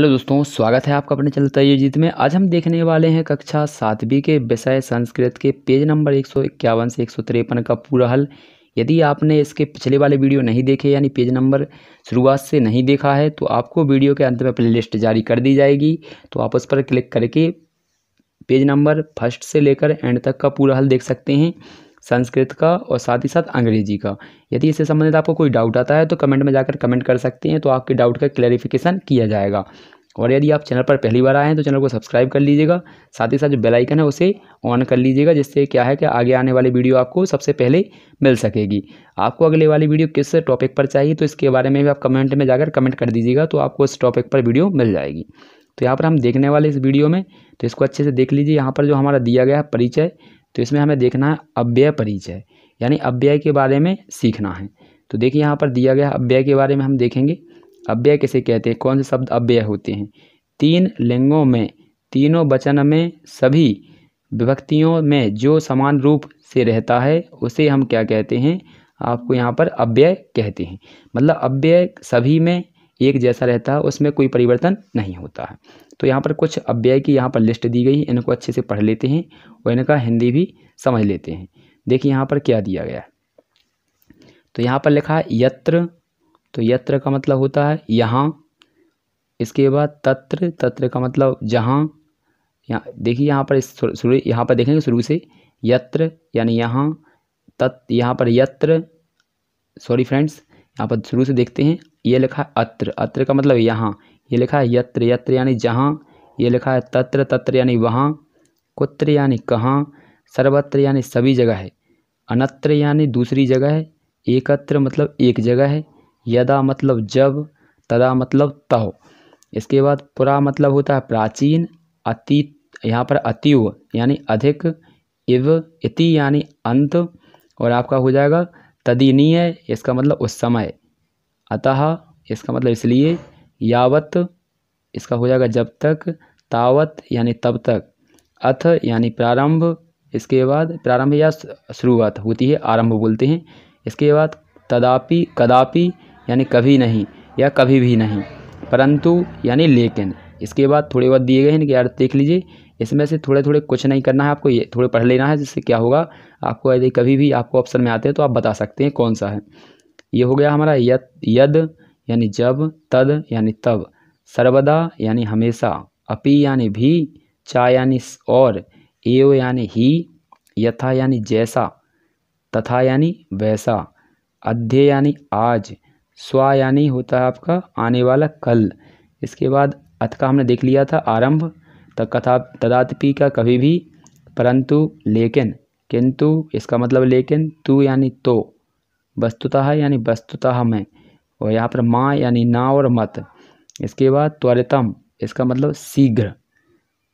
hello दोस्तों स्वागत है आपका अपने चलता ये जीत में आज हम देखने वाले हैं कक्षा सातवीं के विषय संस्कृत के पेज नंबर एक सौ इक्यावन से एक सौ तिरपन का पूरा हल यदि आपने इसके पिछले वाले वीडियो नहीं देखे यानी पेज नंबर शुरुआत से नहीं देखा है तो आपको वीडियो के अंत में प्ले लिस्ट जारी कर दी जाएगी तो आप उस पर क्लिक करके पेज नंबर फर्स्ट से लेकर एंड तक का पूरा हल देख सकते हैं संस्कृत का और साथ ही साथ अंग्रेजी का यदि इससे संबंधित आपको कोई डाउट आता है तो कमेंट में जाकर कमेंट कर सकते हैं तो आपके डाउट का क्लैरिफिकेशन किया जाएगा और यदि आप चैनल पर पहली बार आए हैं तो चैनल को सब्सक्राइब कर लीजिएगा साथ ही साथ जो बेल आइकन है उसे ऑन कर लीजिएगा जिससे क्या है कि आगे आने वाली वीडियो आपको सबसे पहले मिल सकेगी आपको अगले वाली वीडियो किस टॉपिक पर चाहिए तो इसके बारे में भी आप कमेंट में जाकर कमेंट कर दीजिएगा तो आपको इस टॉपिक पर वीडियो मिल जाएगी तो यहाँ पर हम देखने वाले इस वीडियो में तो इसको अच्छे से देख लीजिए यहाँ पर जो हमारा दिया गया है परिचय तो इसमें हमें देखना है अव्यय परिचय यानी अव्यय के बारे में सीखना है तो देखिए यहाँ पर दिया गया अव्यय के बारे में हम देखेंगे अव्यय किसे कहते हैं कौन से शब्द अव्यय होते हैं तीन लिंगों में तीनों वचन में सभी विभक्तियों में जो समान रूप से रहता है उसे हम क्या कहते हैं आपको यहाँ पर अव्यय कहते हैं मतलब अव्यय सभी में एक जैसा रहता है उसमें कोई परिवर्तन नहीं होता है तो यहाँ पर कुछ अव्यय की यहाँ पर लिस्ट दी गई है इनको अच्छे से पढ़ लेते हैं और इनका हिंदी भी समझ लेते हैं देखिए यहाँ पर क्या दिया गया है तो यहाँ पर लिखा है यत्र तो यत्र का मतलब होता है यहाँ इसके बाद तत्र तत्र का मतलब जहाँ यहाँ देखिए यहाँ पर शुरू यहाँ पर देखेंगे शुरू से यत्र यानी यहाँ तत् यहाँ पर यत्र सॉरी फ्रेंड्स यहाँ पर शुरू से देखते हैं ये लिखा है अत्र अत्र का मतलब यहाँ ये लिखा है यत्र यत्र यानी जहाँ ये लिखा है तत्र तत्र यानी वहाँ कुत्र यानी कहाँ सर्वत्र यानी सभी जगह है अनत्र यानी दूसरी जगह है एकत्र मतलब एक जगह है यदा मतलब जब तदा मतलब तह इसके बाद पुरा मतलब होता है प्राचीन अतीत यहाँ पर अतीव यानी अधिक इव इति यानी अंत और आपका हो जाएगा तदीनीय इसका मतलब उस समय अतः इसका मतलब इसलिए यावत इसका हो जाएगा जब तक तावत यानी तब तक अथ यानी प्रारंभ इसके बाद प्रारंभ या शुरुआत होती है आरंभ बोलते हैं इसके बाद तदापि कदापि यानी कभी नहीं या कभी भी नहीं परंतु यानी लेकिन इसके बाद थोड़े बहुत दिए गए हैं कि यार देख लीजिए इसमें से थोड़े थोड़े कुछ नहीं करना है आपको ये थोड़े पढ़ लेना है जिससे क्या होगा आपको यदि कभी भी आपको ऑप्शन में आते हैं तो आप बता सकते हैं कौन सा है ये हो गया हमारा यद यद यानी जब तद यानी तब सर्वदा यानी हमेशा अपि यानी भी चा यानी और एव यानी ही यथा यानी जैसा तथा यानी वैसा अध्य यानी आज स्वा यानी होता है आपका आने वाला कल इसके बाद अथ का हमने देख लिया था आरंभ तक कथा तदातपि का कभी भी परंतु लेकिन किंतु इसका मतलब लेकिन तू यानी तो वस्तुतः यानी वस्तुतः में और यहाँ पर माँ यानी ना और मत इसके बाद त्वरितम इसका मतलब शीघ्र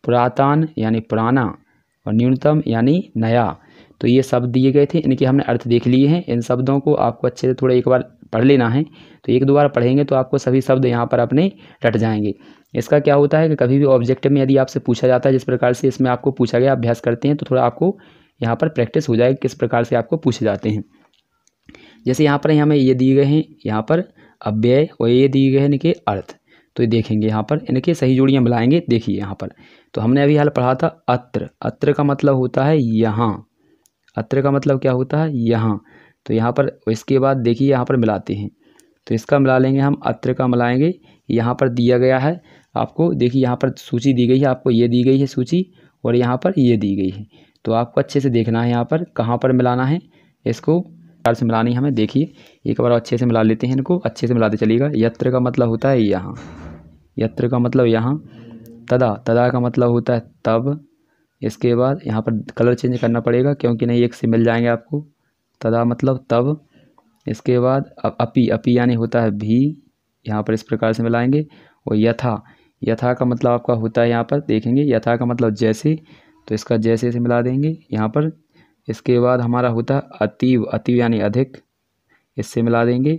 पुरातन यानी पुराना और न्यूनतम यानी नया तो ये शब्द दिए गए थे इनके हमने अर्थ देख लिए हैं इन शब्दों को आपको अच्छे से थोड़ा एक बार पढ़ लेना है तो एक दो बार पढ़ेंगे तो आपको सभी शब्द यहाँ पर अपने रट जाएंगे इसका क्या होता है कि कभी भी ऑब्जेक्ट में यदि आपसे पूछा जाता है जिस प्रकार से इसमें आपको पूछा गया अभ्यास करते हैं तो थोड़ा आपको यहाँ पर प्रैक्टिस हो जाएगी किस प्रकार से आपको पूछे जाते हैं जैसे यहाँ पर हमें ये दिए गए हैं यहाँ पर अव्यय और ये दिए गए हैं इनके अर्थ तो ये देखेंगे यहाँ पर इनके सही जोड़ियाँ मिलाएंगे देखिए यहाँ पर तो हमने अभी हाल पढ़ा था अत्र अत्र का मतलब होता है यहाँ अत्र का मतलब क्या होता है यहाँ तो यहाँ पर इसके बाद देखिए यहाँ पर मिलाते हैं तो इसका मिला लेंगे हम अत्र का मिलाएंगे यहाँ पर दिया गया है आपको देखिए यहाँ पर सूची दी गई है आपको ये दी गई है सूची और यहाँ पर ये दी गई है तो आपको अच्छे से देखना है यहाँ पर कहाँ पर मिलाना है इसको प्रकार से मिलानी हमें देखिए एक बार अच्छे से मिला लेते हैं इनको अच्छे से मिलाते चलिएगा यत्र का मतलब होता है यहाँ यत्र का मतलब यहाँ तदा तदा का मतलब होता है तब इसके बाद यहाँ पर कलर चेंज करना पड़ेगा क्योंकि नहीं एक से मिल जाएंगे आपको तदा मतलब तब इसके बाद अपी अपी यानी होता है भी यहाँ पर इस प्रकार से मिलाएंगे और यथा यथा का मतलब आपका होता है यहाँ पर देखेंगे यथा का मतलब जैसे तो इसका जैसे से मिला देंगे यहाँ पर इसके बाद हमारा होता है अतीव अतीव यानी अधिक इससे मिला देंगे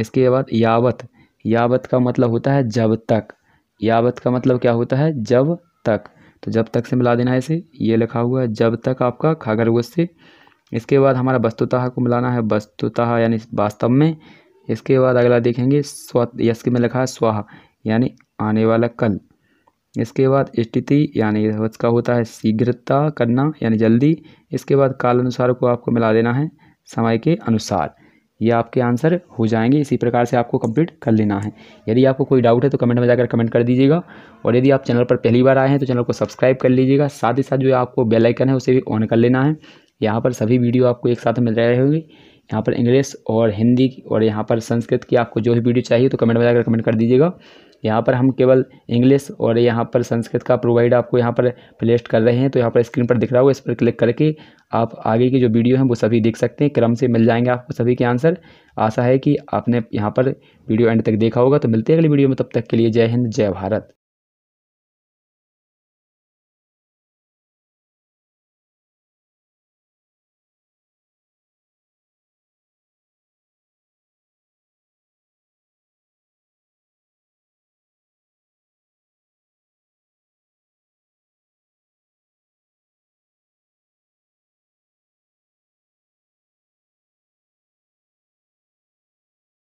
इसके बाद यावत यावत का मतलब होता है जब तक यावत का मतलब क्या होता है जब तक तो जब तक से मिला देना है इसे ये लिखा हुआ है जब तक आपका खागरगोश से इसके बाद हमारा वस्तुतः को मिलाना है वस्तुतः यानी वास्तव में इसके बाद अगला देखेंगे स्व यश के में लिखा है स्वाहा यानी आने वाला कल इसके बाद स्थिति यानी इसका होता है शीघ्रता करना यानी जल्दी इसके बाद काल अनुसार को आपको मिला देना है समय के अनुसार ये आपके आंसर हो जाएंगे इसी प्रकार से आपको कंप्लीट कर लेना है यदि आपको कोई डाउट है तो कमेंट में जाकर कमेंट कर दीजिएगा और यदि आप चैनल पर पहली बार आए हैं तो चैनल को सब्सक्राइब कर लीजिएगा साथ ही साथ जो आपको बेलाइकन है उसे भी ऑन कर लेना है यहाँ पर सभी वीडियो आपको एक साथ मिल रहे होंगे यहाँ पर इंग्लिश और हिंदी और यहाँ पर संस्कृत की आपको जो भी वीडियो चाहिए तो कमेंट में जाकर कमेंट कर दीजिएगा यहाँ पर हम केवल इंग्लिश और यहाँ पर संस्कृत का प्रोवाइड आपको यहाँ पर प्लेस्ट कर रहे हैं तो यहाँ पर स्क्रीन पर दिख रहा होगा इस पर क्लिक करके आप आगे की जो वीडियो हैं वो सभी देख सकते हैं क्रम से मिल जाएंगे आपको सभी के आंसर आशा है कि आपने यहाँ पर वीडियो एंड तक देखा होगा तो मिलते हैं अगली वीडियो में तब तक के लिए जय हिंद जय भारत